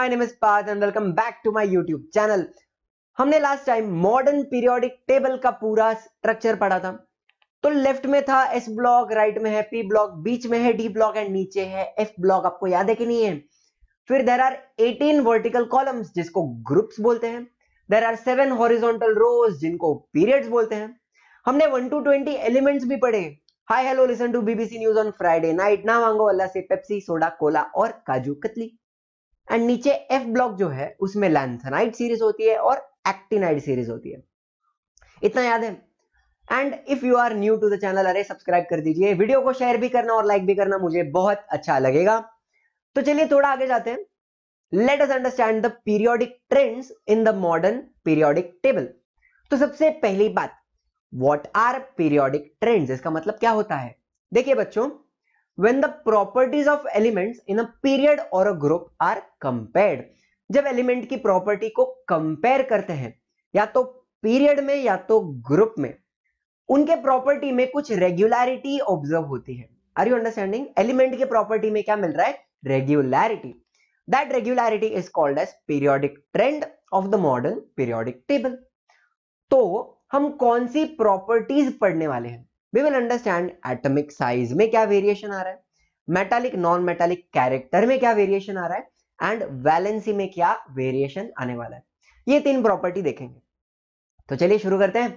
My name is पाज and welcome back to my YouTube channel हमने last time modern periodic table का पूरा structure पढ़ा था तो लेफ्ट में था एस ब्लॉक राइट में है पी ब्लॉक बीच में है डी ब्लॉक एंड नीचे है एफ ब्लॉक आपको याद है कि नहीं है फिर there are eighteen vertical columns जिसको ग्रुप्स बोलते हैं there are seven horizontal rows जिनको पीरियड्स बोलते हैं हमने वन टू ट्वेंटी एलिमेंट्स भी पढ़े hi hello listen to BBC news on Friday night ना मांगो अल्लाह से पेप्सी सोडा कोला और काजू कतली एंड नीचे एफ ब्लॉक जो है उसमें लैंथनाइड सीरीज होती है और एक्टिनाइड सीरीज होती है इतना याद है and if you are new to the channel अरे सब्सक्राइब कर दीजिए वीडियो को शेयर भी करना और लाइक भी करना मुझे बहुत अच्छा लगेगा तो चलिए थोड़ा आगे जाते हैं let us understand the periodic trends in the modern periodic table तो सबसे पहली बात व्हाट आर पीरियोडिक ट्रेंड्स इसका मतलब क्या होता है देखिए बच्चों when the properties of elements in a period or a group are compared जब एलिमेंट की प्रॉपर्टी को कंपेयर करते हैं या तो पीरियड में या तो ग्रुप में उनके प्रॉपर्टी में कुछ रेगुलरिटी ऑब्जर्व होती है आर यू अंडरस्टैंडिंग एलिमेंट के प्रॉपर्टी में क्या मिल रहा है regularity that regularity is called as periodic trend of the modern periodic table तो हम कौन सी प्रॉपर्टीज पढ़ने वाले हैं we will understand atomic size में क्या वेरिएशन आ रहा है मेटालिक नॉन मेटालिक कैरेक्टर में क्या वेरिएशन आ रहा है एंड वैलेंसी में क्या वेरिएशन आने वाला है ये तीन प्रॉपर्टी देखेंगे तो चलिए शुरू करते हैं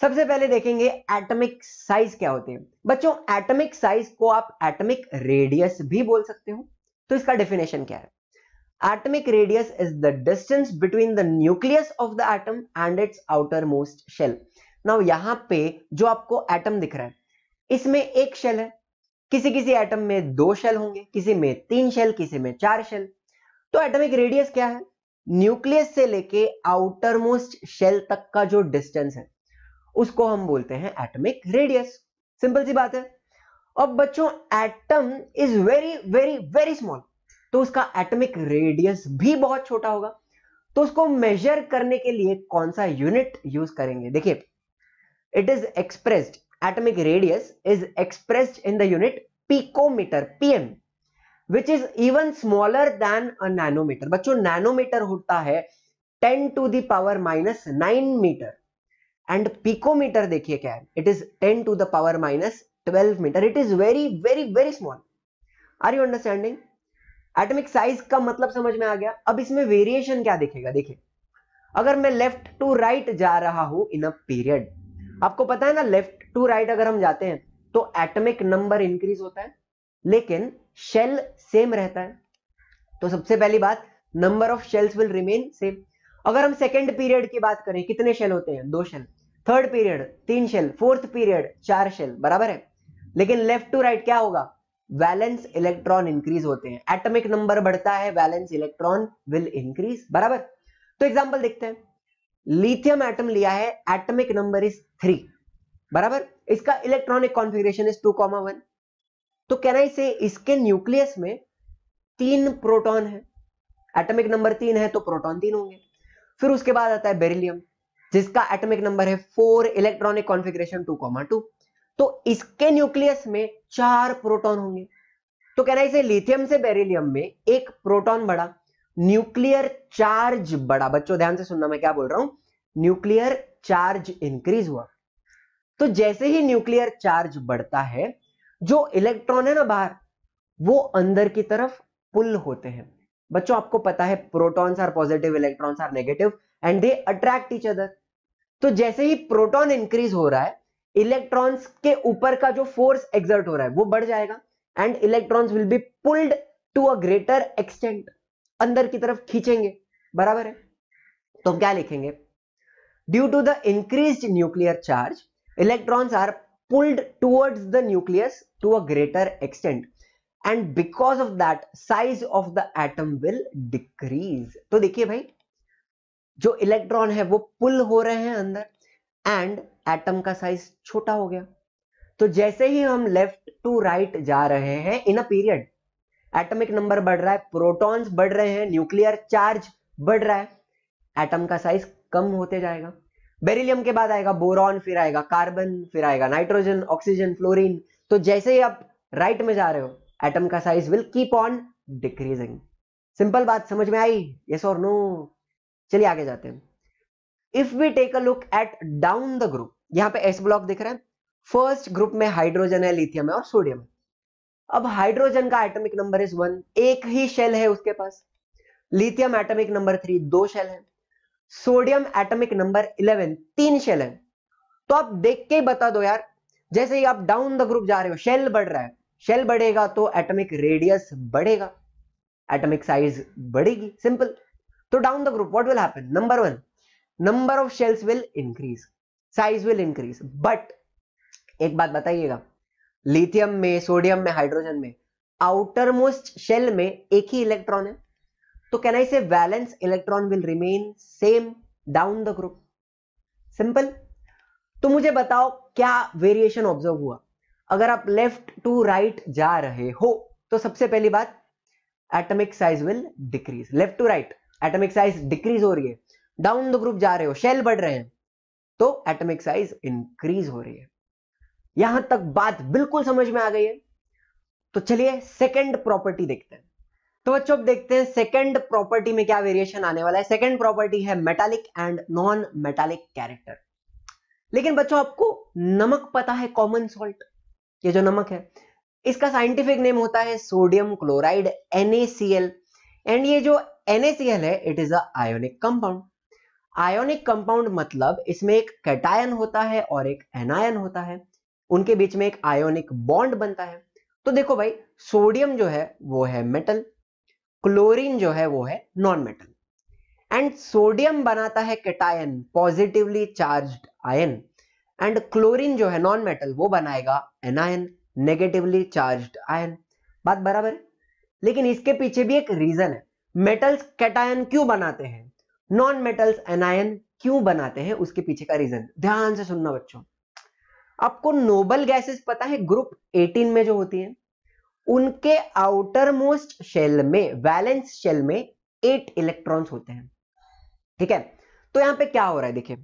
सबसे पहले देखेंगे एटमिक साइज क्या होते हैं बच्चों एटमिक साइज को आप एटमिक रेडियस भी बोल सकते हो तो इसका डेफिनेशन क्या है atomic radius is the distance between the nucleus of the atom and its outer most shell now यहां पे जो आपको एटम दिख रहा है इसमें एक शेल है किसी किसी एटम में दो शेल होंगे किसी में तीन शेल किसी में चार शेल तो एटमिक रेडियस क्या है न्यूक्लियस से लेके आउटर मोस्ट शेल तक का जो डिस्टेंस है उसको हम बोलते हैं एटमिक रेडियस सिंपल सी बात है अब बच्चों atom is very very very small तो उसका एटमिक रेडियस भी बहुत छोटा होगा तो उसको मेजर करने के लिए कौन सा यूनिट यूज करेंगे देखिए it is expressed atomic radius is expressed in the unit picometer pm which is even smaller than a nanometer बच्चों nanometer होता है 10 to the power minus 9 meter and picometer देखिए क्या है it is 10 to the power minus 12 meter it is very very very small are you understanding atomic size का मतलब समझ में आ गया अब इसमें वेरिएशन क्या देखेगा देखिए अगर मैं लेफ्ट टू राइट जा रहा हूं इन अ पीरियड हम्म। आपको पता है ना लेफ्ट टू राइट अगर हम जाते हैं तो एटमिक नंबर इंक्रीज होता है लेकिन शेल सेम रहता है तो सबसे पहली बात number of shells will remain same अगर हम सेकेंड पीरियड की बात करें कितने शेल होते हैं दो शेल थर्ड पीरियड तीन शेल फोर्थ पीरियड चार शेल बराबर है लेकिन लेफ्ट टू राइट क्या होगा वैलेंस इलेक्ट्रॉन इंक्रीज होते हैं एटमिक नंबर बढ़ता है वैलेंस इलेक्ट्रॉन विल इंक्रीज बराबर तो एग्जांपल देखते हैं लिथियम एटम लिया है एटमिक नंबर इज थ्री बराबर इसका electronic configuration is two comma one तो कहना आई इसके न्यूक्लियस में तीन प्रोटॉन है एटमिक नंबर तीन है तो प्रोटॉन तीन होंगे फिर उसके बाद आता है बेरिलियम जिसका एटमिक नंबर है four electronic configuration two comma two तो इसके न्यूक्लियस में चार प्रोटॉन होंगे तो कहना इसे लिथियम से बेरिलियम में एक प्रोटॉन बढ़ा न्यूक्लियर चार्ज बढ़ा बच्चों ध्यान से सुनना मैं क्या बोल रहा हूं न्यूक्लियर चार्ज इंक्रीज हुआ तो जैसे ही न्यूक्लियर चार्ज बढ़ता है जो इलेक्ट्रॉन है ना बाहर वो अंदर की तरफ पुल होते हैं बच्चों आपको पता है protons are positive electrons are negative and they attract each other तो जैसे ही प्रोटॉन इंक्रीज हो रहा है इलेक्ट्रॉन्स के ऊपर का जो फोर्स एक्सर्ट हो रहा है वो बढ़ जाएगा and electrons will be pulled to a greater extent अंदर की तरफ खींचेंगे बराबर है तो क्या लिखेंगे Due to the increased nuclear charge, electrons are pulled towards the nucleus to a greater extent. And because of that size of the atom will decrease तो देखिए भाई जो इलेक्ट्रॉन है वो पुल हो रहे हैं अंदर एंड एटम का साइज छोटा हो गया तो जैसे ही हम लेफ्ट टू राइट जा रहे हैं in a period atomic number बढ़ रहा है प्रोटॉन्स बढ़ रहे हैं न्यूक्लियर चार्ज बढ़ रहा है एटम का साइज कम होते जाएगा बेरिलियम के बाद आएगा बोरॉन फिर आएगा कार्बन फिर आएगा नाइट्रोजन ऑक्सीजन फ्लोरीन तो जैसे ही आप राइट में जा रहे हो एटम का size will keep on decreasing simple बात समझ में आई यस और नो चलिए आगे जाते हैं if we take a look at down the group यहाँ पे एस ब्लॉक दिख रहा है फर्स्ट ग्रुप में हाइड्रोजन है लिथियम है और सोडियम अब हाइड्रोजन का एटॉमिक नंबर इज वन एक ही शेल है उसके पास लिथियम एटॉमिक नंबर थ्री दो शेल है सोडियम एटॉमिक नंबर 11 तीन शेल है तो आप देख के बता दो यार जैसे ही आप डाउन द ग्रुप जा रहे हो शेल बढ़ रहा है शेल बढ़ेगा तो एटॉमिक रेडियस बढ़ेगा एटॉमिक साइज बढ़ेगी सिंपल तो down the group what will happen number one number of shells will increase size will increase but एक बात बताइएगा लिथियम में सोडियम में हाइड्रोजन में आउटर मोस्ट शेल में एक ही इलेक्ट्रॉन है तो can I say valence electron will remain same down the group simple तो मुझे बताओ क्या वेरिएशन ऑब्जर्व हुआ अगर आप लेफ्ट टू राइट जा रहे हो तो सबसे पहली बात atomic size will decrease left to right atomic size decrease हो रही है डाउन द ग्रुप जा रहे हो शेल बढ़ रहे हैं तो एटमिक साइज इंक्रीज हो रही है यहां तक बात बिल्कुल समझ में आ गई है तो चलिए सेकंड प्रॉपर्टी देखते हैं तो बच्चों अब देखते हैं सेकंड प्रॉपर्टी में क्या वेरिएशन आने वाला है सेकंड प्रॉपर्टी है metallic and non metallic character लेकिन बच्चों आपको नमक पता है कॉमन सॉल्ट ये जो नमक है इसका साइंटिफिक नेम होता है सोडियम क्लोराइड NaCl एंड ये जो NaCl है it is ionic compound ionic compound मतलब इसमें एक कैटायन होता है और एक एनायन होता है उनके बीच में एक आयोनिक बॉन्ड बनता है तो देखो भाई सोडियम जो है वो है मेटल क्लोरीन जो है वो है नॉन मेटल एंड सोडियम बनाता है cation positively charged ion and chlorine जो है नॉन मेटल वो बनाएगा एनायन नेगेटिवली चार्ज्ड आयन बात बराबर है लेकिन इसके पीछे भी एक रीजन है मेटल्स कैटायन क्यों बनाते हैं नॉन मेटल्स एनायन क्यों बनाते हैं उसके पीछे का रीजन ध्यान से सुनना बच्चों आपको नोबल गैसेस पता है ग्रुप 18 में जो होती है उनके आउटर मोस्ट शेल में वैलेंस शेल में एट इलेक्ट्रॉन्स होते हैं ठीक है तो यहां पे क्या हो रहा है देखिए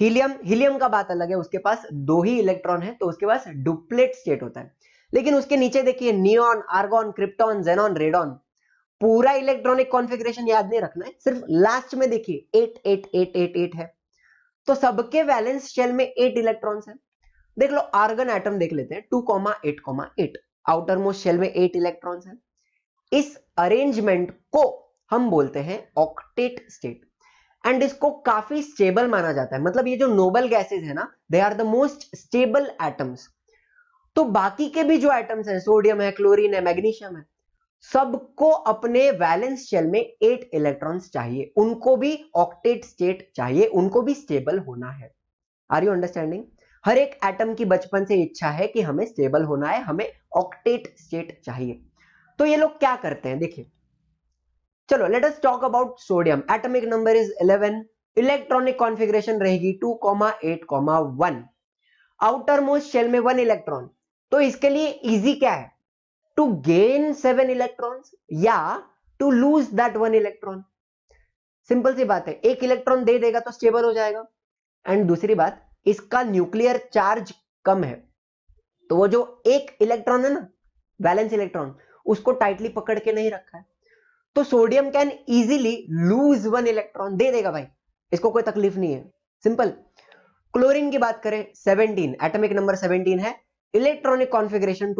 हीलियम हीलियम का बात अलग है उसके पास दो ही इलेक्ट्रॉन है तो उसके पास डुप्लेट स्टेट होता है लेकिन उसके नीचे देखिए neon argon krypton xenon radon पूरा इलेक्ट्रॉनिक कॉन्फ़िगरेशन याद नहीं रखना है सिर्फ लास्ट में देखिए eight eight eight eight eight है तो सबके वैलेंस शेल में एट इलेक्ट्रॉन्स है देख लो आर्गन एटम देख लेते हैं two comma eight comma eight outer most shell में एट इलेक्ट्रॉन्स हैं इस अरेंजमेंट को हम बोलते हैं ऑक्टेट स्टेट एंड इसको काफी स्टेबल माना जाता है मतलब ये जो नोबल गैसेस है ना they are the most stable atoms तो बाकी के भी जो एटम्स हैं सोडियम है क्लोरीन है मैग्नीशियम है सबको अपने वैलेंस शेल में एट इलेक्ट्रॉन्स चाहिए उनको भी ऑक्टेट स्टेट चाहिए उनको भी स्टेबल होना है आर यू अंडरस्टैंडिंग हर एक एटम की बचपन से इच्छा है कि हमें स्टेबल होना है हमें ऑक्टेट स्टेट चाहिए तो ये लोग क्या करते हैं देखिए चलो let us talk about sodium atomic number is 11 electronic configuration रहेगी 2,8,1 आउटर मोस्ट शेल में वन इलेक्ट्रॉन तो इसके लिए इजी क्या है टू गेन सेवन इलेक्ट्रॉन या to lose that one electron simple सी बात है एक इलेक्ट्रॉन दे देगा तो स्टेबल हो जाएगा एंड दूसरी बात इसका न्यूक्लियर चार्ज कम है तो वो जो एक इलेक्ट्रॉन है ना बैलेंस इलेक्ट्रॉन उसको टाइटली पकड़ के नहीं रखा है तो sodium can easily lose one electron दे देगा भाई इसको कोई तकलीफ नहीं है सिंपल क्लोरीन की बात करें सेवनटीन एटॉमिक नंबर सेवनटीन है electronic configuration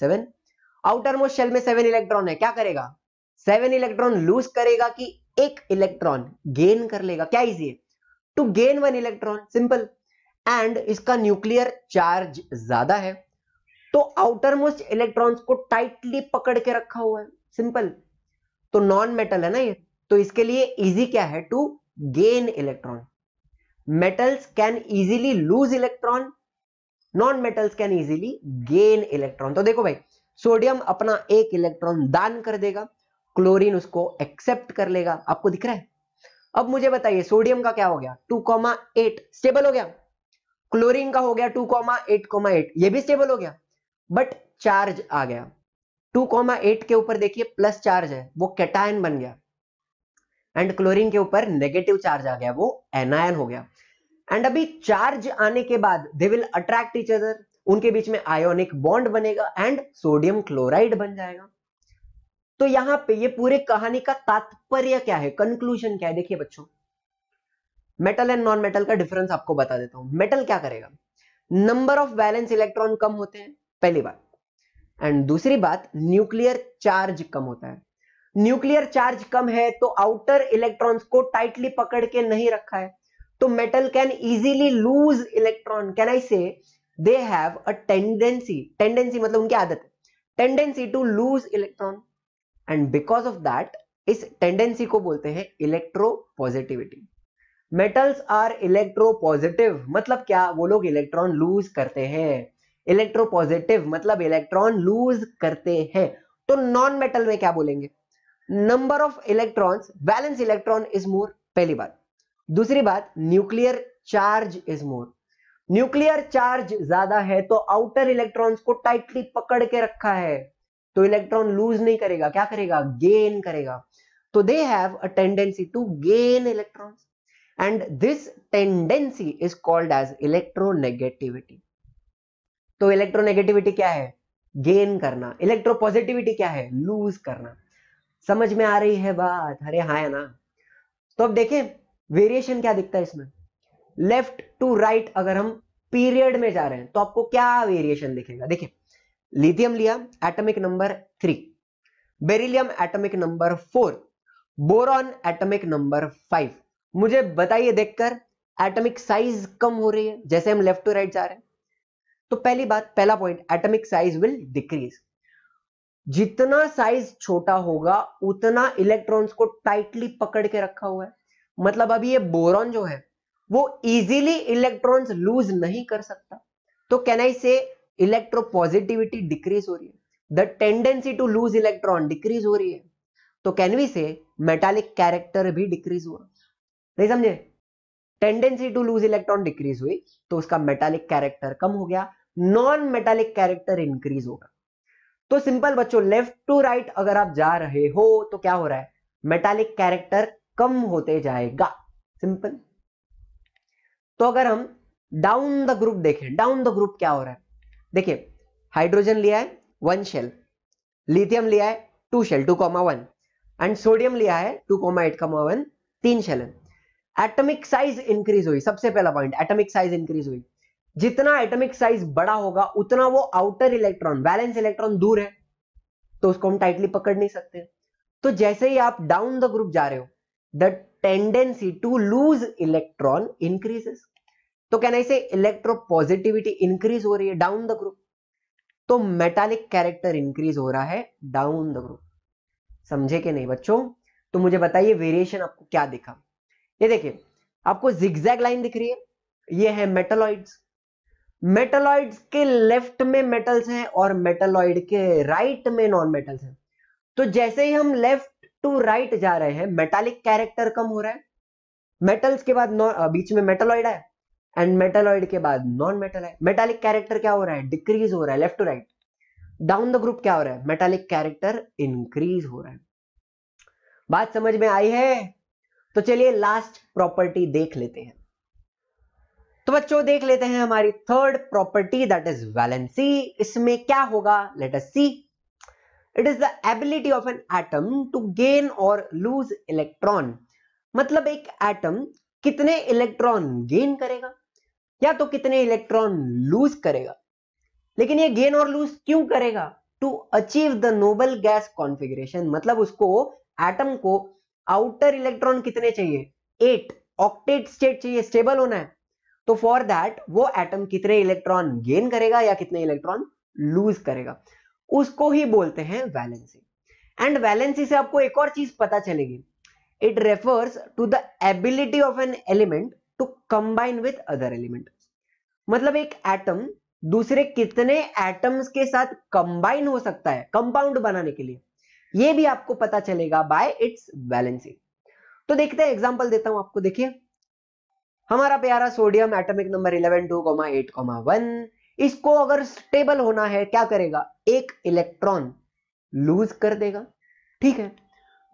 seven outer most shell में सेवन इलेक्ट्रॉन है क्या करेगा सेवन इलेक्ट्रॉन लूज करेगा कि एक इलेक्ट्रॉन गेन कर लेगा क्या इजी है to gain one electron simple and इसका न्यूक्लियर चार्ज ज्यादा है तो आउटर मोस्ट इलेक्ट्रॉन्स को टाइटली पकड़ के रखा हुआ है सिंपल तो नॉन मेटल है ना ये तो इसके लिए इजी क्या है to gain electron metals can easily lose electron non metals can easily gain electron तो देखो भाई सोडियम अपना एक इलेक्ट्रॉन दान कर देगा क्लोरीन उसको एक्सेप्ट कर लेगा आपको दिख रहा है अब मुझे बताइए सोडियम का क्या हो गया टू कॉमा एट स्टेबल हो गया क्लोरीन का हो गया two comma eight comma eight ये भी स्टेबल हो गया बट चार्ज आ गया टू कॉमा एट के ऊपर देखिए प्लस चार्ज है वो कैटायन बन गया एंड क्लोरीन के ऊपर नेगेटिव चार्ज आ गया वो एनायन हो गया एंड अभी चार्ज आने के बाद they will attract each other उनके बीच में आयोनिक बॉन्ड बनेगा एंड सोडियम क्लोराइड बन जाएगा तो यहां पे ये पूरे कहानी का तात्पर्य क्या है कंक्लूजन क्या है देखिए बच्चों मेटल एंड नॉन मेटल का डिफरेंस आपको बता देता हूं मेटल क्या करेगा नंबर ऑफ बैलेंस इलेक्ट्रॉन कम होते हैं पहली बात एंड दूसरी बात न्यूक्लियर चार्ज कम होता है न्यूक्लियर चार्ज कम है तो आउटर इलेक्ट्रॉन्स को टाइटली पकड़ के नहीं रखा है तो metal can easily lose electron can I say they have a tendency tendency मतलब उनकी आदत है tendency to lose electron and because of that इस टेंडेंसी को बोलते हैं electro positivity metals are electro positive मतलब क्या वो लोग इलेक्ट्रॉन लूज करते हैं इलेक्ट्रो पॉजिटिव मतलब इलेक्ट्रॉन लूज करते हैं तो नॉन मेटल में क्या बोलेंगे number of electrons valence electron is more पहली बात दूसरी बात nuclear charge is more nuclear charge ज्यादा है तो आउटर इलेक्ट्रॉन्स को टाइटली पकड़ के रखा है तो इलेक्ट्रॉन लूज नहीं करेगा क्या करेगा गेन करेगा तो they have a tendency to gain electrons and this tendency is called as electronegativity तो इलेक्ट्रोनेगेटिविटी क्या है गेन करना इलेक्ट्रो पॉजिटिविटी क्या है लूज करना समझ में आ रही है बात अरे हाँ है ना तो अब देखें वेरिएशन क्या दिखता है इसमें लेफ्ट टू राइट अगर हम पीरियड में जा रहे हैं तो आपको क्या वेरिएशन दिखेगा देखिए लिथियम लिया atomic number three beryllium atomic number four boron atomic number five मुझे बताइए देखकर एटॉमिक साइज कम हो रही है जैसे हम लेफ्ट टू राइट जा रहे हैं तो पहली बात पहला point atomic size will decrease जितना साइज छोटा होगा उतना इलेक्ट्रॉन्स को टाइटली पकड़ के रखा हुआ है मतलब अभी ये बोरॉन जो है वो इजीली इलेक्ट्रॉन्स लूज नहीं कर सकता तो कैन आई से इलेक्ट्रोपॉजिटिविटी डिक्रीज हो रही है the tendency to lose electron decrease हो रही है तो can we say metallic character भी डिक्रीज हुआ नहीं समझे tendency to lose electron decrease हुई तो उसका मेटालिक कैरेक्टर कम हो गया नॉन मेटालिक कैरेक्टर इंक्रीज होगा तो सिंपल बच्चों लेफ्ट टू राइट अगर आप जा रहे हो तो क्या हो रहा है मेटालिक कैरेक्टर कम होते जाएगा सिंपल तो अगर हम डाउन द ग्रुप देखें डाउन द ग्रुप क्या हो रहा है देखिए हाइड्रोजन लिया है वन शेल लिथियम लिया है two shell two comma one and sodium लिया है two comma eight comma one तीन शेल है एटमिक साइज इंक्रीज हुई सबसे पहला पॉइंट एटमिक साइज इंक्रीज हुई जितना एटमिक साइज बड़ा होगा उतना वो आउटर इलेक्ट्रॉन बैलेंस इलेक्ट्रॉन दूर है तो उसको हम टाइटली पकड़ नहीं सकते तो जैसे ही आप डाउन द ग्रुप जा रहे हो the tendency to lose electron increases तो कहना इसे पॉजिटिविटी इंक्रीज हो रही है डाउन द ग्रुप तो मेटालिक कैरेक्टर इंक्रीज हो रहा है डाउन द ग्रुप समझे कि नहीं बच्चों तो मुझे बताइए वेरिएशन आपको क्या दिखा ये देखिए आपको जिग्जैग लाइन दिख रही है ये है मेटलॉइड्स मेटलॉइड्स के लेफ्ट में मेटल्स हैं और मेटलॉइड के राइट में नॉन मेटल्स हैं तो जैसे ही हम लेफ्ट टू राइट जा रहे हैं मेटालिक कैरेक्टर कम हो रहा है मेटल्स के बाद बीच में मेटलॉइड है एंड मेटालॉइड के बाद नॉन मेटल है मेटालिक कैरेक्टर क्या हो रहा है डिक्रीज हो रहा है left to right down the group क्या हो रहा है मेटालिक कैरेक्टर इंक्रीज हो रहा है बात समझ में आई है तो चलिए लास्ट प्रॉपर्टी देख लेते हैं तो बच्चों देख लेते हैं हमारी third property that is valency इसमें क्या होगा let us see it is the ability of an atom to gain और लूज इलेक्ट्रॉन मतलब एक एटम कितने इलेक्ट्रॉन गेन करेगा या तो कितने इलेक्ट्रॉन लूज करेगा लेकिन ये गेन और लूज क्यों करेगा to achieve the noble gas configuration मतलब उसको एटम को आउटर इलेक्ट्रॉन कितने चाहिए एट ऑक्टेट स्टेट चाहिए स्टेबल होना है तो फॉर दैट वो एटम कितने इलेक्ट्रॉन गेन करेगा या कितने इलेक्ट्रॉन लूज करेगा उसको ही बोलते हैं वैलेंसी एंड वैलेंसी से आपको एक और चीज पता चलेगी it refers to the ability of an element to combine with other element मतलब एक एटम दूसरे कितने एटम्स के साथ कंबाइन हो सकता है कंपाउंड बनाने के लिए ये भी आपको पता चलेगा बाय इट्स बैलेंसी तो देखते हैं एग्जांपल देता हूं आपको देखिए हमारा प्यारा सोडियम एटॉमिक नंबर 11 2, 8, 1 इसको अगर स्टेबल होना है क्या करेगा एक इलेक्ट्रॉन लूज कर देगा ठीक है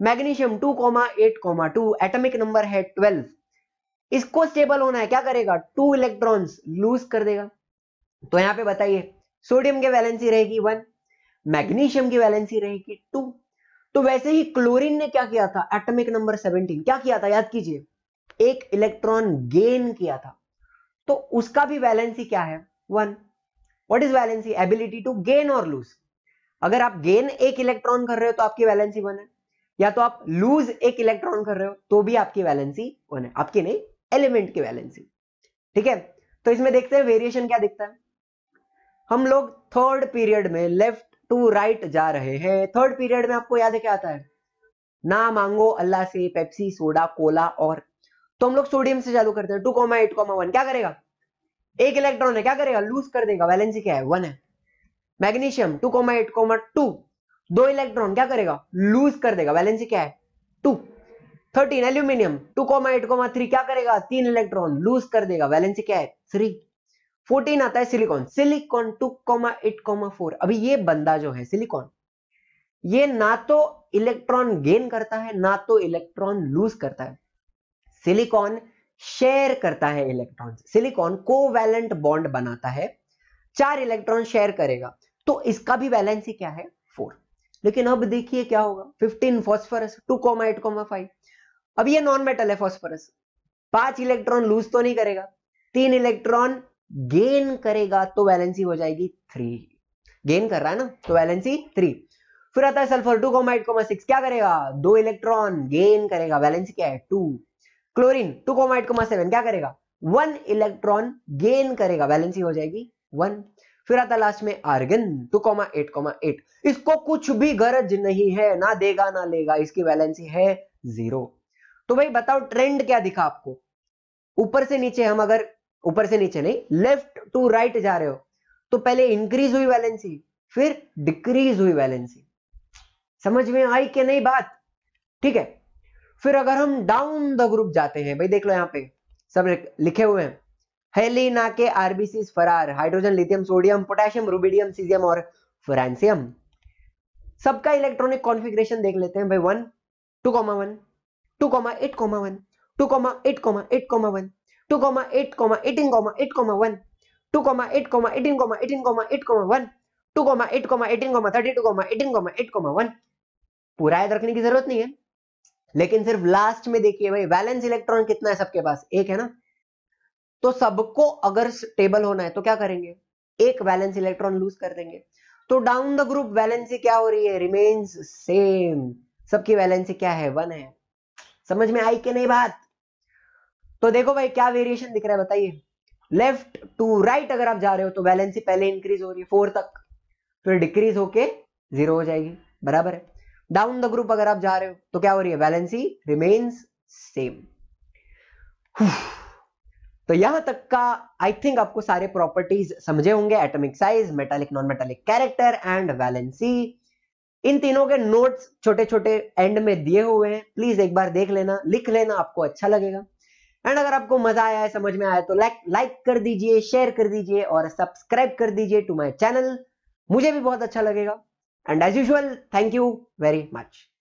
मैग्नीशियम 2, 8, 2 एटॉमिक नंबर है 12 इसको स्टेबल होना है क्या करेगा टू इलेक्ट्रॉन्स लूज कर देगा तो यहां पे बताइए सोडियम की वैलेंसी रहेगी वन मैग्नीशियम की वैलेंसी रहेगी टू तो वैसे ही क्लोरीन ने क्या किया था एटॉमिक नंबर सेवनटीन क्या किया था याद कीजिए एक इलेक्ट्रॉन गेन किया था तो उसका भी वैलेंसी क्या है one what is valency ability to gain और लूज अगर आप गेन एक इलेक्ट्रॉन कर रहे हो तो आपकी वैलेंसी वन है या तो आप लूज एक इलेक्ट्रॉन कर रहे हो तो भी आपकी वैलेंसी वन है आपकी नहीं एलिमेंट की वैलेंसी ठीक है तो इसमें देखते हैं वेरिएशन क्या दिखता है हम लोग थर्ड पीरियड में लेफ्ट टू राइट जा रहे हैं थर्ड पीरियड में आपको याद है क्या आता है ना मांगो अल्लाह से पेप्सी सोडा कोला और तो हम लोग सोडियम से चालू करते हैं two comma eight comma one क्या करेगा एक इलेक्ट्रॉन है क्या करेगा लूज कर देगा वैलेंसी क्या है वन है magnesium two comma eight comma two दो इलेक्ट्रॉन क्या करेगा लूज कर देगा वैलेंसी क्या है two thirteen aluminium two comma eight comma three क्या करेगा तीन इलेक्ट्रॉन लूज कर देगा वैलेंसी क्या है थ्री फोर्टीन आता है silicon silicon two comma eight comma four अभी ये बंदा जो है सिलिकॉन ये ना तो इलेक्ट्रॉन गेन करता है ना तो इलेक्ट्रॉन लूज करता है सिलिकॉन शेयर करता है इलेक्ट्रॉन सिलिकॉन वैलेंट बॉन्ड बनाता है चार इलेक्ट्रॉन शेयर करेगा तो इसका भी वैलेंसी क्या है फोर लेकिन अब देखिए क्या होगा fifteen phosphorus two comma eight comma five अब ये नॉन मेटल है फॉस्फोरस पांच इलेक्ट्रॉन लूज तो नहीं करेगा तीन इलेक्ट्रॉन गेन करेगा तो वैलेंसी हो जाएगी थ्री गेन कर रहा है ना तो वैलेंसी थ्री फिर आता है sulphur two comma eight comma six क्या करेगा दो इलेक्ट्रॉन गेन करेगा वैलेंसी क्या है two chlorine two comma eight comma seven क्या करेगा वन इलेक्ट्रॉन गेन करेगा वैलेंसी हो जाएगी वन फिर आता लास्ट में argon two comma eight comma eight इसको कुछ भी गरज नहीं है ना देगा ना लेगा इसकी वैलेंसी है जीरो तो भाई बताओ ट्रेंड क्या दिखा आपको ऊपर से नीचे हम अगर ऊपर से नीचे नहीं लेफ्ट टू राइट जा रहे हो तो पहले इंक्रीज हुई वैलेंसी फिर डिक्रीज हुई वैलेंसी समझ में आई कि नहीं बात ठीक है फिर अगर हम डाउन द ग्रुप जाते हैं भाई देख लो यहाँ पे सब लिखे हुए हैं हेली के आरबीसी फरार hydrogen lithium sodium potassium rubidium caesium और फ्रांसियम सबका इलेक्ट्रॉनिक कॉन्फ़िगरेशन देख लेते हैं भाई one two comma one two comma eight comma one two comma eight comma eight comma one two comma eight comma eighteen comma eight comma one two comma eight comma eighteen comma eighteen comma eight comma one two comma eight comma eighteen comma thirty two comma eighteen comma eight comma one पूरा याद रखने की जरूरत नहीं है लेकिन सिर्फ last में देखिए भाई वैलेंस इलेक्ट्रॉन कितना है सबके पास एक है ना तो सबको अगर स्टेबल होना है तो क्या करेंगे एक वैलेंस इलेक्ट्रॉन लूज कर देंगे तो डाउन द ग्रुप वैलेंसी क्या हो रही है रिमेन्स सेम सबकी वैलेंसी क्या है वन है समझ में आई कि नहीं बात तो देखो भाई क्या वेरिएशन दिख रहा है बताइए लेफ्ट टू राइट अगर आप जा रहे हो तो वैलेंसी पहले इंक्रीज हो रही है फोर तक फिर डिक्रीज होके जीरो हो जाएगी बराबर है डाउन द ग्रुप अगर आप जा रहे हो तो क्या हो रही है वैलेंसी रिमेन्स सेम तो यहां तक का आई थिंक आपको सारे प्रॉपर्टीज समझे होंगे atomic size metallic non metallic character and valency इन तीनों के नोट्स छोटे छोटे एंड में दिए हुए हैं प्लीज एक बार देख लेना लिख लेना आपको अच्छा लगेगा एंड अगर आपको मजा आया है समझ में आया तो लाइक लाइक कर दीजिए शेयर कर दीजिए और सब्सक्राइब कर दीजिए टू माई चैनल मुझे भी बहुत अच्छा लगेगा and as usual thank you very much